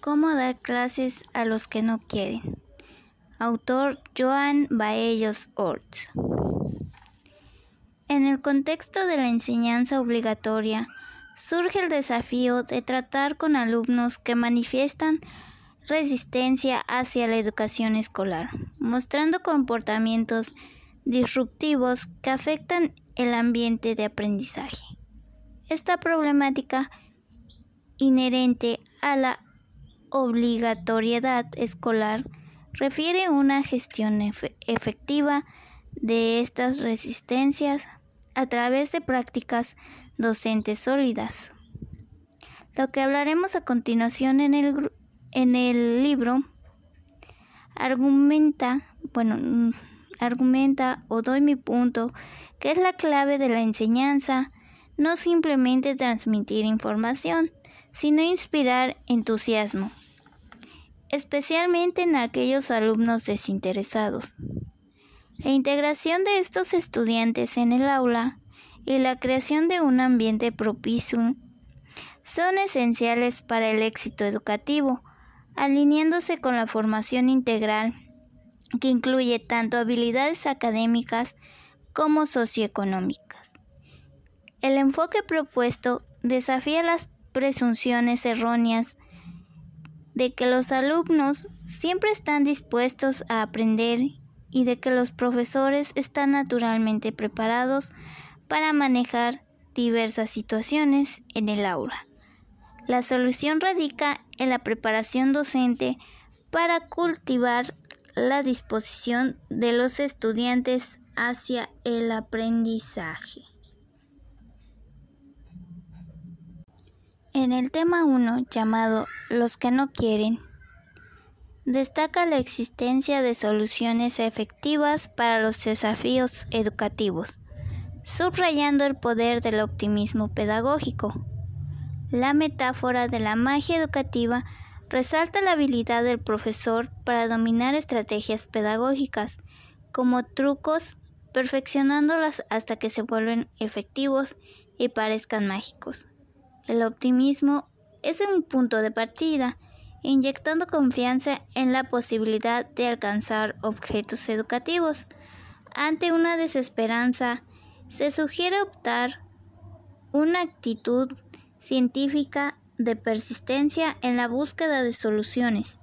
Cómo dar clases a los que no quieren. Autor Joan Baellos Orts. En el contexto de la enseñanza obligatoria, surge el desafío de tratar con alumnos que manifiestan resistencia hacia la educación escolar, mostrando comportamientos disruptivos que afectan el ambiente de aprendizaje. Esta problemática inherente a la obligatoriedad escolar refiere una gestión efectiva de estas resistencias a través de prácticas docentes sólidas. Lo que hablaremos a continuación en el, en el libro argumenta, bueno, mm, argumenta o doy mi punto, que es la clave de la enseñanza, no simplemente transmitir información, sino inspirar entusiasmo especialmente en aquellos alumnos desinteresados. La integración de estos estudiantes en el aula y la creación de un ambiente propicio son esenciales para el éxito educativo, alineándose con la formación integral que incluye tanto habilidades académicas como socioeconómicas. El enfoque propuesto desafía las presunciones erróneas de que los alumnos siempre están dispuestos a aprender y de que los profesores están naturalmente preparados para manejar diversas situaciones en el aula. La solución radica en la preparación docente para cultivar la disposición de los estudiantes hacia el aprendizaje. En el tema 1, llamado Los que no quieren, destaca la existencia de soluciones efectivas para los desafíos educativos, subrayando el poder del optimismo pedagógico. La metáfora de la magia educativa resalta la habilidad del profesor para dominar estrategias pedagógicas, como trucos, perfeccionándolas hasta que se vuelven efectivos y parezcan mágicos. El optimismo es un punto de partida, inyectando confianza en la posibilidad de alcanzar objetos educativos. Ante una desesperanza, se sugiere optar una actitud científica de persistencia en la búsqueda de soluciones.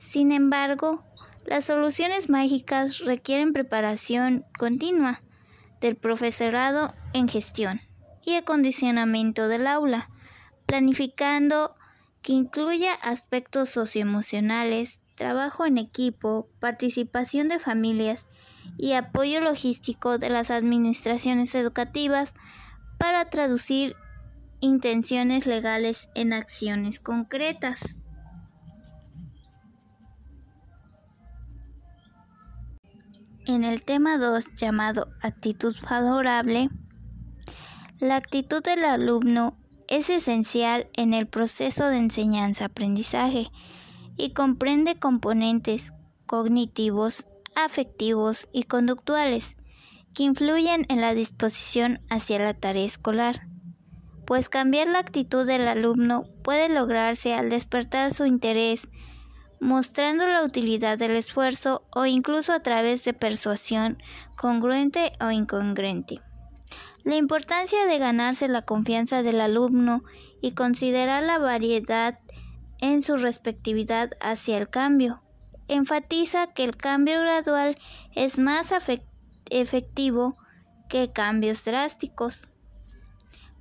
Sin embargo, las soluciones mágicas requieren preparación continua del profesorado en gestión y acondicionamiento del aula, planificando que incluya aspectos socioemocionales, trabajo en equipo, participación de familias y apoyo logístico de las administraciones educativas para traducir intenciones legales en acciones concretas. En el tema 2, llamado actitud favorable, la actitud del alumno es esencial en el proceso de enseñanza-aprendizaje y comprende componentes cognitivos, afectivos y conductuales que influyen en la disposición hacia la tarea escolar, pues cambiar la actitud del alumno puede lograrse al despertar su interés, mostrando la utilidad del esfuerzo o incluso a través de persuasión congruente o incongruente. La importancia de ganarse la confianza del alumno y considerar la variedad en su respectividad hacia el cambio. Enfatiza que el cambio gradual es más efectivo que cambios drásticos,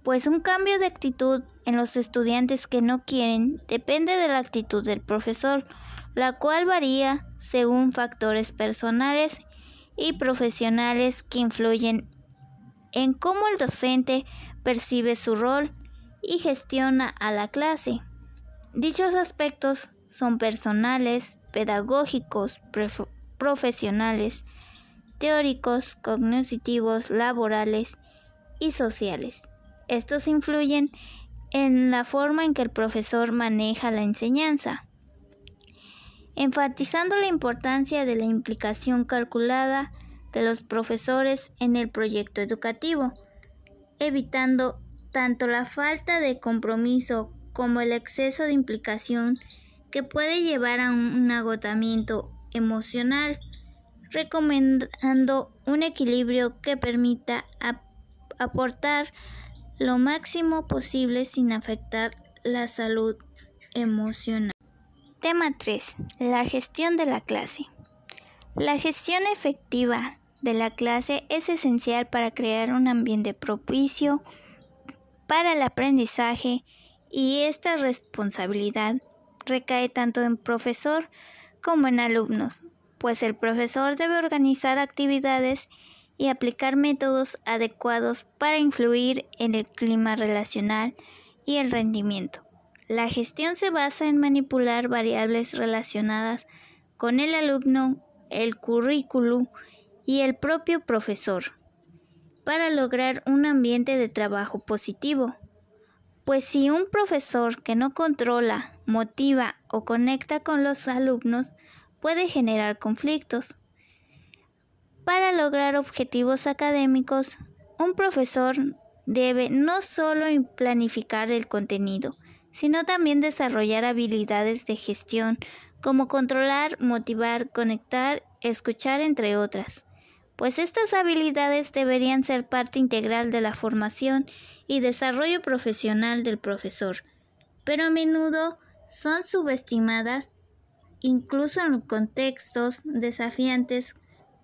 pues un cambio de actitud en los estudiantes que no quieren depende de la actitud del profesor, la cual varía según factores personales y profesionales que influyen en cómo el docente percibe su rol y gestiona a la clase. Dichos aspectos son personales, pedagógicos, profesionales, teóricos, cognitivos, laborales y sociales. Estos influyen en la forma en que el profesor maneja la enseñanza, enfatizando la importancia de la implicación calculada de los profesores en el proyecto educativo, evitando tanto la falta de compromiso como el exceso de implicación que puede llevar a un agotamiento emocional, recomendando un equilibrio que permita aportar lo máximo posible sin afectar la salud emocional. Tema 3. La gestión de la clase. La gestión efectiva de la clase es esencial para crear un ambiente propicio para el aprendizaje y esta responsabilidad recae tanto en profesor como en alumnos, pues el profesor debe organizar actividades y aplicar métodos adecuados para influir en el clima relacional y el rendimiento. La gestión se basa en manipular variables relacionadas con el alumno, el currículo y el propio profesor para lograr un ambiente de trabajo positivo. Pues si un profesor que no controla, motiva o conecta con los alumnos puede generar conflictos. Para lograr objetivos académicos, un profesor debe no solo planificar el contenido, sino también desarrollar habilidades de gestión como controlar, motivar, conectar, escuchar, entre otras pues estas habilidades deberían ser parte integral de la formación y desarrollo profesional del profesor, pero a menudo son subestimadas incluso en contextos desafiantes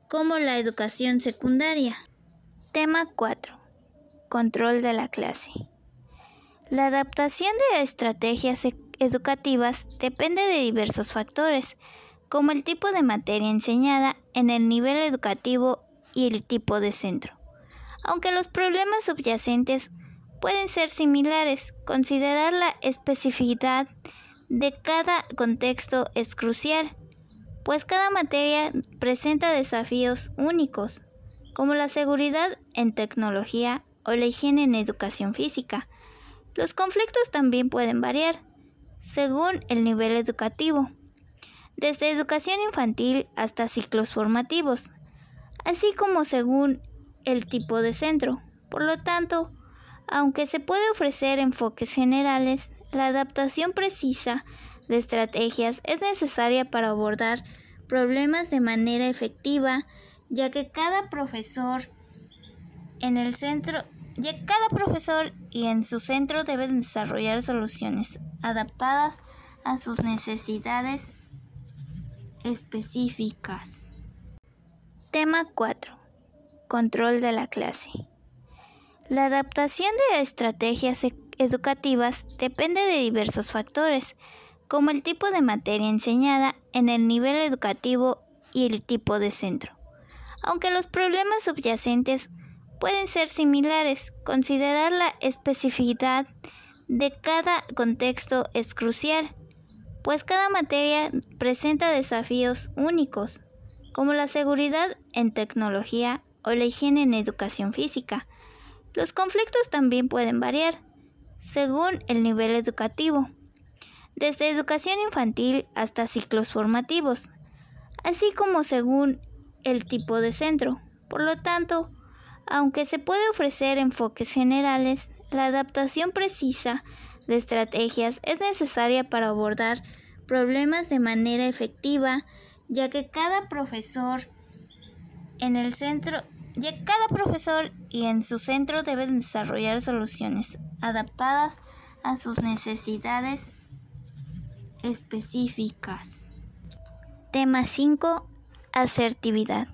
como la educación secundaria. Tema 4. Control de la clase. La adaptación de estrategias e-, educativas depende de diversos factores, como el tipo de materia enseñada en el nivel educativo y el tipo de centro. Aunque los problemas subyacentes pueden ser similares, considerar la especificidad de cada contexto es crucial, pues cada materia presenta desafíos únicos, como la seguridad en tecnología o la higiene en educación física. Los conflictos también pueden variar según el nivel educativo desde educación infantil hasta ciclos formativos, así como según el tipo de centro. Por lo tanto, aunque se puede ofrecer enfoques generales, la adaptación precisa de estrategias es necesaria para abordar problemas de manera efectiva, ya que cada profesor en el centro, cada profesor y en su centro deben desarrollar soluciones adaptadas a sus necesidades específicas. Tema 4. Control de la clase. La adaptación de estrategias e- educativas depende de diversos factores, como el tipo de materia enseñada en el nivel educativo y el tipo de centro. Aunque los problemas subyacentes pueden ser similares, considerar la especificidad de cada contexto es crucial pues cada materia presenta desafíos únicos, como la seguridad en tecnología o la higiene en educación física. Los conflictos también pueden variar, según el nivel educativo, desde educación infantil hasta ciclos formativos, así como según el tipo de centro. Por lo tanto, aunque se puede ofrecer enfoques generales, la adaptación precisa de estrategias es necesaria para abordar problemas de manera efectiva, ya que cada profesor en el centro, ya cada profesor y en su centro deben desarrollar soluciones adaptadas a sus necesidades específicas. Tema 5. Asertividad.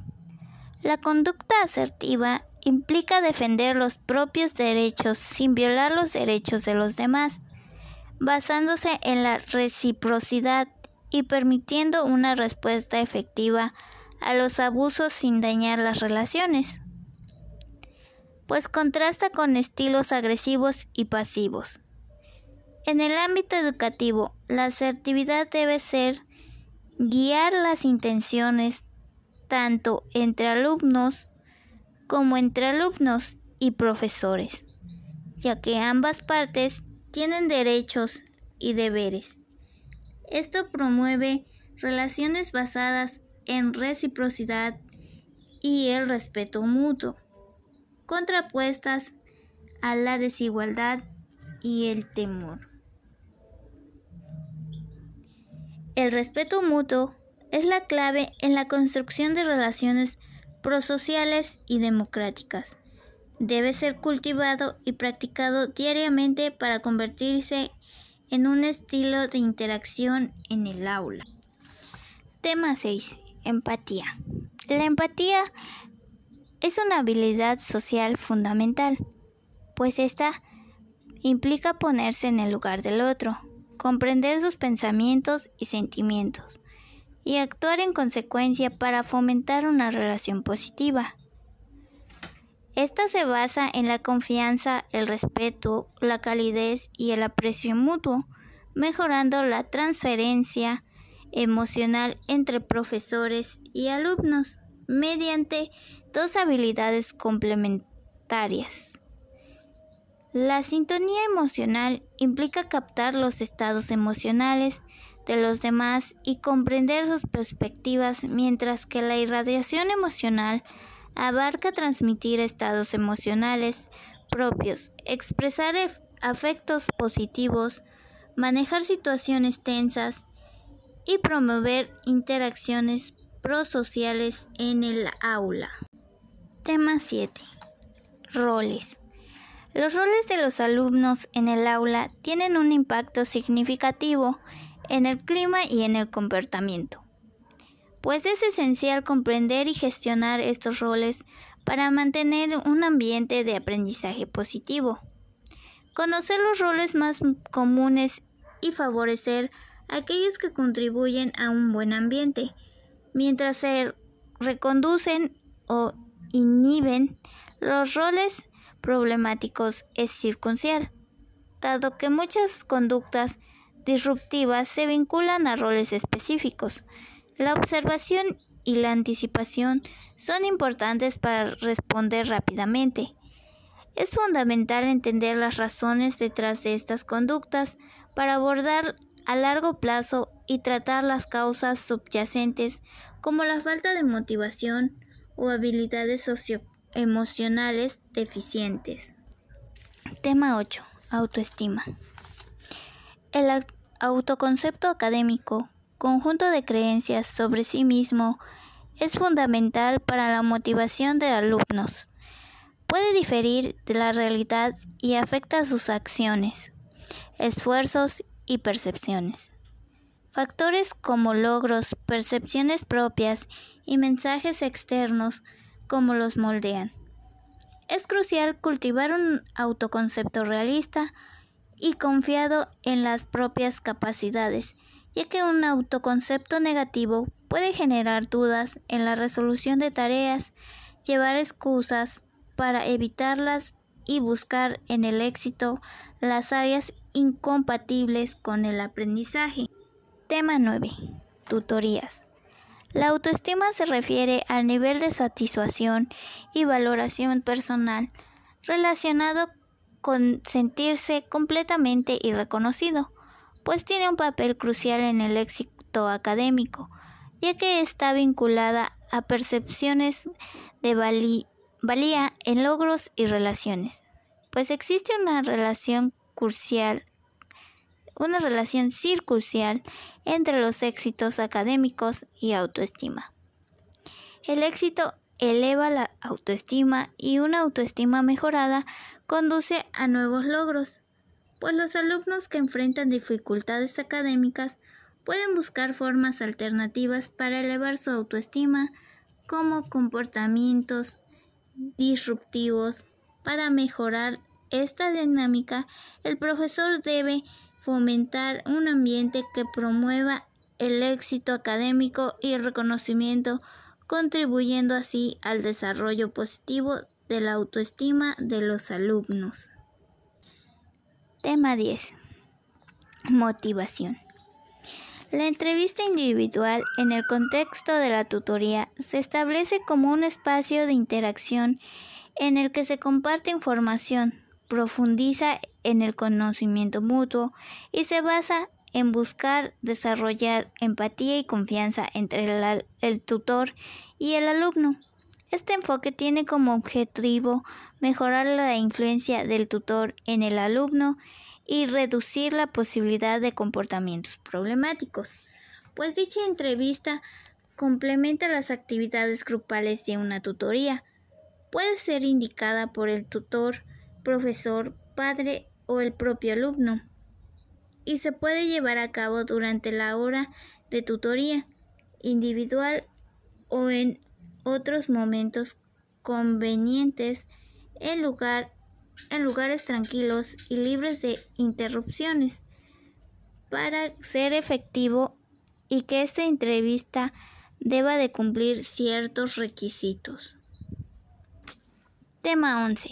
La conducta asertiva implica defender los propios derechos sin violar los derechos de los demás basándose en la reciprocidad y permitiendo una respuesta efectiva a los abusos sin dañar las relaciones, pues contrasta con estilos agresivos y pasivos. En el ámbito educativo, la asertividad debe ser guiar las intenciones tanto entre alumnos como entre alumnos y profesores, ya que ambas partes tienen derechos y deberes. Esto promueve relaciones basadas en reciprocidad y el respeto mutuo, contrapuestas a la desigualdad y el temor. El respeto mutuo es la clave en la construcción de relaciones prosociales y democráticas debe ser cultivado y practicado diariamente para convertirse en un estilo de interacción en el aula. Tema 6. Empatía. La empatía es una habilidad social fundamental, pues esta implica ponerse en el lugar del otro, comprender sus pensamientos y sentimientos, y actuar en consecuencia para fomentar una relación positiva. Esta se basa en la confianza, el respeto, la calidez y el aprecio mutuo, mejorando la transferencia emocional entre profesores y alumnos mediante dos habilidades complementarias. La sintonía emocional implica captar los estados emocionales de los demás y comprender sus perspectivas, mientras que la irradiación emocional abarca transmitir estados emocionales propios, expresar afectos positivos, manejar situaciones tensas y promover interacciones prosociales en el aula. Tema 7. Roles. Los roles de los alumnos en el aula tienen un impacto significativo en el clima y en el comportamiento pues es esencial comprender y gestionar estos roles para mantener un ambiente de aprendizaje positivo. Conocer los roles más comunes y favorecer aquellos que contribuyen a un buen ambiente, mientras se reconducen o inhiben los roles problemáticos es circuncial, dado que muchas conductas disruptivas se vinculan a roles específicos. La observación y la anticipación son importantes para responder rápidamente. Es fundamental entender las razones detrás de estas conductas para abordar a largo plazo y tratar las causas subyacentes como la falta de motivación o habilidades socioemocionales deficientes. Tema 8. Autoestima. El autoconcepto académico conjunto de creencias sobre sí mismo es fundamental para la motivación de alumnos. Puede diferir de la realidad y afecta sus acciones, esfuerzos y percepciones. Factores como logros, percepciones propias y mensajes externos como los moldean. Es crucial cultivar un autoconcepto realista y confiado en las propias capacidades ya que un autoconcepto negativo puede generar dudas en la resolución de tareas, llevar excusas para evitarlas y buscar en el éxito las áreas incompatibles con el aprendizaje. Tema 9. Tutorías. La autoestima se refiere al nivel de satisfacción y valoración personal relacionado con sentirse completamente y reconocido pues tiene un papel crucial en el éxito académico, ya que está vinculada a percepciones de valía en logros y relaciones, pues existe una relación crucial una relación circuncial entre los éxitos académicos y autoestima. El éxito eleva la autoestima y una autoestima mejorada conduce a nuevos logros, pues los alumnos que enfrentan dificultades académicas pueden buscar formas alternativas para elevar su autoestima, como comportamientos disruptivos. Para mejorar esta dinámica, el profesor debe fomentar un ambiente que promueva el éxito académico y reconocimiento, contribuyendo así al desarrollo positivo de la autoestima de los alumnos. Tema 10. Motivación. La entrevista individual en el contexto de la tutoría se establece como un espacio de interacción en el que se comparte información, profundiza en el conocimiento mutuo y se basa en buscar desarrollar empatía y confianza entre el, el tutor y el alumno. Este enfoque tiene como objetivo mejorar la influencia del tutor en el alumno y reducir la posibilidad de comportamientos problemáticos, pues dicha entrevista complementa las actividades grupales de una tutoría. Puede ser indicada por el tutor, profesor, padre o el propio alumno y se puede llevar a cabo durante la hora de tutoría individual o en otros momentos convenientes en, lugar, en lugares tranquilos y libres de interrupciones. Para ser efectivo y que esta entrevista deba de cumplir ciertos requisitos. Tema 11.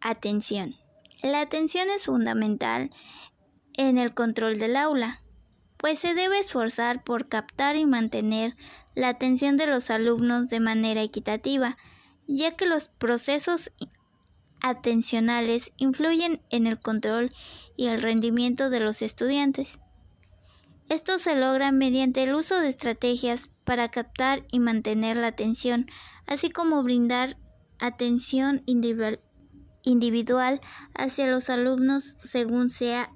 Atención. La atención es fundamental en el control del aula pues se debe esforzar por captar y mantener la atención de los alumnos de manera equitativa, ya que los procesos atencionales influyen en el control y el rendimiento de los estudiantes. Esto se logra mediante el uso de estrategias para captar y mantener la atención, así como brindar atención individual hacia los alumnos según sea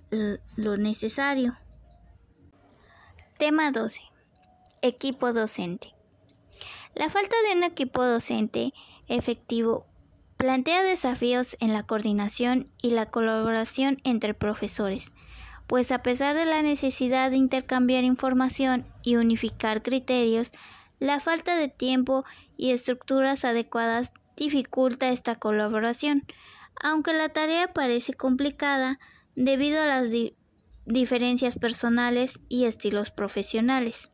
lo necesario. Tema 12. Equipo docente. La falta de un equipo docente efectivo plantea desafíos en la coordinación y la colaboración entre profesores, pues a pesar de la necesidad de intercambiar información y unificar criterios, la falta de tiempo y estructuras adecuadas dificulta esta colaboración, aunque la tarea parece complicada debido a las dificultades diferencias personales y estilos profesionales,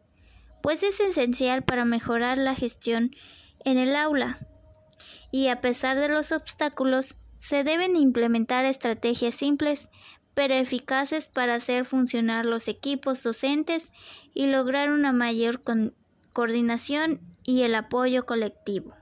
pues es esencial para mejorar la gestión en el aula. Y a pesar de los obstáculos, se deben implementar estrategias simples pero eficaces para hacer funcionar los equipos docentes y lograr una mayor coordinación y el apoyo colectivo.